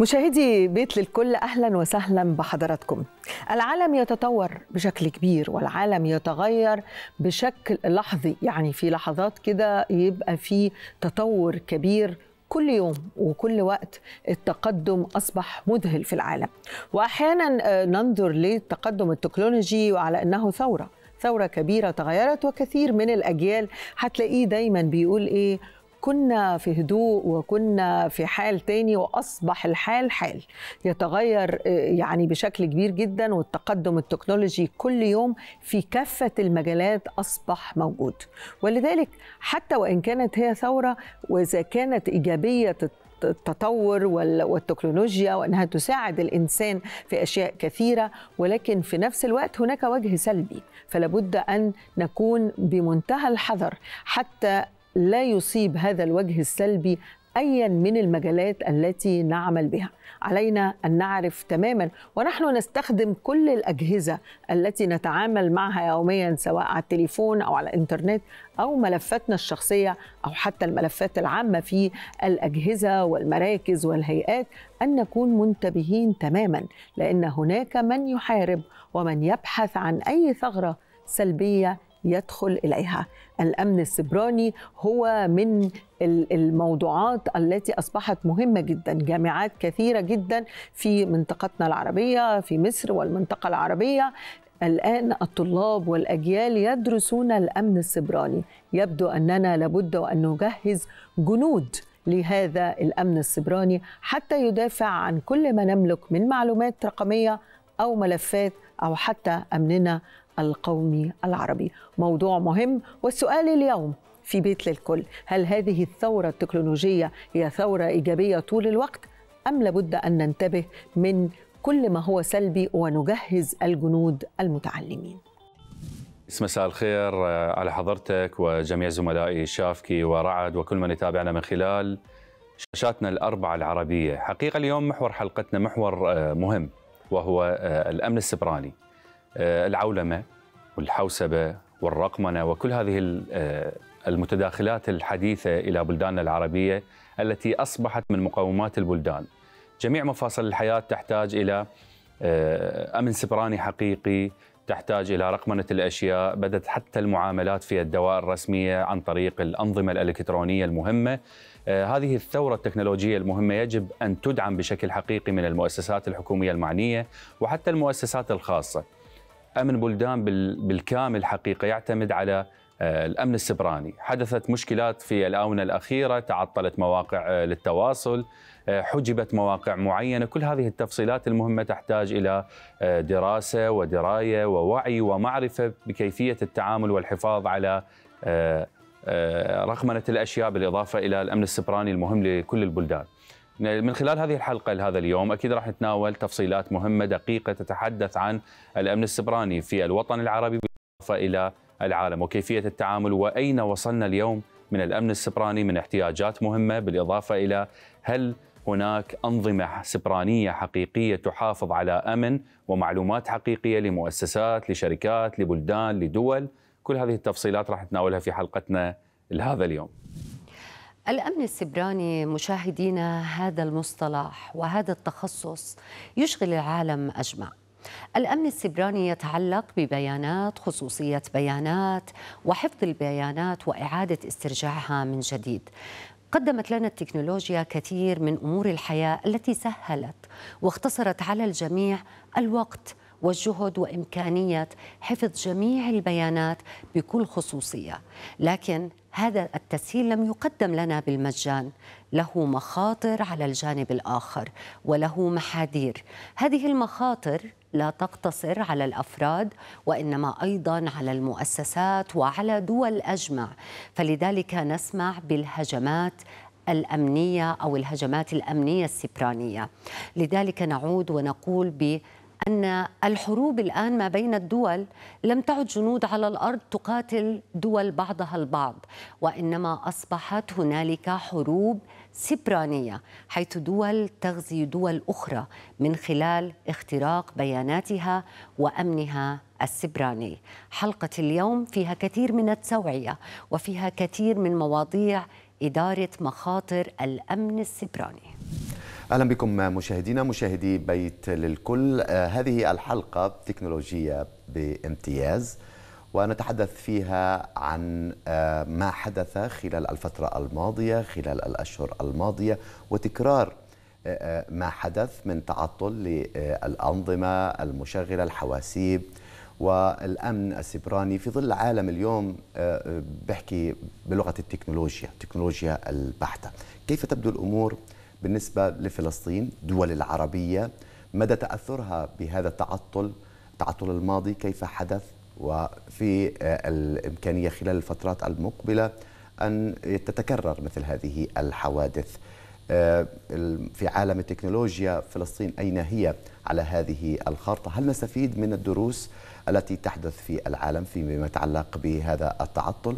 مشاهدي بيت للكل اهلا وسهلا بحضراتكم. العالم يتطور بشكل كبير والعالم يتغير بشكل لحظي، يعني في لحظات كده يبقى في تطور كبير كل يوم وكل وقت التقدم اصبح مذهل في العالم. واحيانا آه، ننظر للتقدم التكنولوجي وعلى انه ثوره، ثوره كبيره تغيرت وكثير من الاجيال هتلاقيه دايما بيقول ايه كنا في هدوء وكنا في حال تاني واصبح الحال حال يتغير آه، يعني بشكل كبير جدا والتقدم التكنولوجي كل يوم في كافه المجالات اصبح موجود ولذلك حتى وان كانت هي ثوره واذا كانت ايجابيه التطور والتكنولوجيا وانها تساعد الانسان في اشياء كثيره ولكن في نفس الوقت هناك وجه سلبي فلابد ان نكون بمنتهى الحذر حتى لا يصيب هذا الوجه السلبي ايا من المجالات التي نعمل بها علينا ان نعرف تماما ونحن نستخدم كل الاجهزه التي نتعامل معها يوميا سواء على التليفون او على الانترنت او ملفاتنا الشخصيه او حتى الملفات العامه في الاجهزه والمراكز والهيئات ان نكون منتبهين تماما لان هناك من يحارب ومن يبحث عن اي ثغره سلبيه يدخل اليها الامن السبراني هو من الموضوعات التي اصبحت مهمه جدا جامعات كثيره جدا في منطقتنا العربيه في مصر والمنطقه العربيه الآن الطلاب والأجيال يدرسون الأمن السبراني يبدو أننا لابد وأن نجهز جنود لهذا الأمن السبراني حتى يدافع عن كل ما نملك من معلومات رقمية أو ملفات أو حتى أمننا القومي العربي موضوع مهم والسؤال اليوم في بيت للكل هل هذه الثورة التكنولوجية هي ثورة إيجابية طول الوقت أم لابد أن ننتبه من كل ما هو سلبي ونجهز الجنود المتعلمين مساء الخير آه، على حضرتك وجميع زملائي شافكي ورعد وكل من يتابعنا من خلال شاشاتنا الأربعة العربية حقيقة اليوم محور حلقتنا محور آه، مهم وهو آه، الأمن السبراني آه، العولمه والحوسبه والرقمنه وكل هذه آه، المتداخلات الحديثه الى بلداننا العربيه التي اصبحت من مقومات البلدان. جميع مفاصل الحياه تحتاج الى آه، امن سبراني حقيقي، تحتاج الى رقمنه الاشياء، بدات حتى المعاملات في الدوائر الرسميه عن طريق الانظمه الالكترونيه المهمه. هذه الثوره التكنولوجيه المهمه يجب ان تدعم بشكل حقيقي من المؤسسات الحكوميه المعنيه وحتى المؤسسات الخاصه. امن بلدان بالكامل حقيقه يعتمد على آه، الامن السبراني، حدثت مشكلات في الاونه الاخيره، تعطلت مواقع آه، للتواصل، آه، حجبت مواقع معينه، كل هذه التفصيلات المهمه تحتاج الى دراسه ودرايه ووعي ومعرفه بكيفيه التعامل والحفاظ على رقمنه الاشياء بالاضافه الى الامن السبراني المهم لكل البلدان. من خلال هذه الحلقة لهذا اليوم أكيد راح نتناول تفصيلات مهمة دقيقة تتحدث عن الأمن السبراني في الوطن العربي بالإضافة إلى العالم وكيفية التعامل وأين وصلنا اليوم من الأمن السبراني من احتياجات مهمة بالإضافة إلى هل هناك أنظمة سبرانية حقيقية تحافظ على أمن ومعلومات حقيقية لمؤسسات لشركات لبلدان لدول كل هذه التفصيلات راح نتناولها في حلقتنا لهذا اليوم الأمن السبراني مشاهدينا هذا المصطلح وهذا التخصص يشغل العالم أجمع الأمن السبراني يتعلق ببيانات خصوصية بيانات وحفظ البيانات وإعادة استرجاعها من جديد قدمت لنا التكنولوجيا كثير من أمور الحياة التي سهلت واختصرت على الجميع الوقت والجهد وامكانيه حفظ جميع البيانات بكل خصوصيه، لكن هذا التسهيل لم يقدم لنا بالمجان، له مخاطر على الجانب الاخر وله محاذير، هذه المخاطر لا تقتصر على الافراد وانما ايضا على المؤسسات وعلى دول اجمع، فلذلك نسمع بالهجمات الأمنية أو الهجمات الأمنية السبرانية لذلك نعود ونقول ب أن الحروب الآن ما بين الدول لم تعد جنود على الأرض تقاتل دول بعضها البعض وإنما أصبحت هنالك حروب سبرانية حيث دول تغزي دول أخرى من خلال اختراق بياناتها وأمنها السبراني حلقة اليوم فيها كثير من التوعية وفيها كثير من مواضيع إدارة مخاطر الأمن السبراني اهلا بكم مشاهدينا مشاهدي بيت للكل آه، هذه الحلقه تكنولوجيه بامتياز ونتحدث فيها عن آه، ما حدث خلال الفتره الماضيه خلال الاشهر الماضيه وتكرار آه، ما حدث من تعطل للانظمه المشغله الحواسيب والامن السبراني في ظل عالم اليوم بحكي بلغه التكنولوجيا التكنولوجيا البحته كيف تبدو الامور بالنسبة لفلسطين دول العربية مدى تأثرها بهذا التعطل تعطل الماضي كيف حدث وفي آه، الإمكانية خلال الفترات المقبلة أن تتكرر مثل هذه الحوادث آه، في عالم التكنولوجيا فلسطين أين هي على هذه الخارطة هل نستفيد من الدروس التي تحدث في العالم فيما يتعلق بهذا التعطل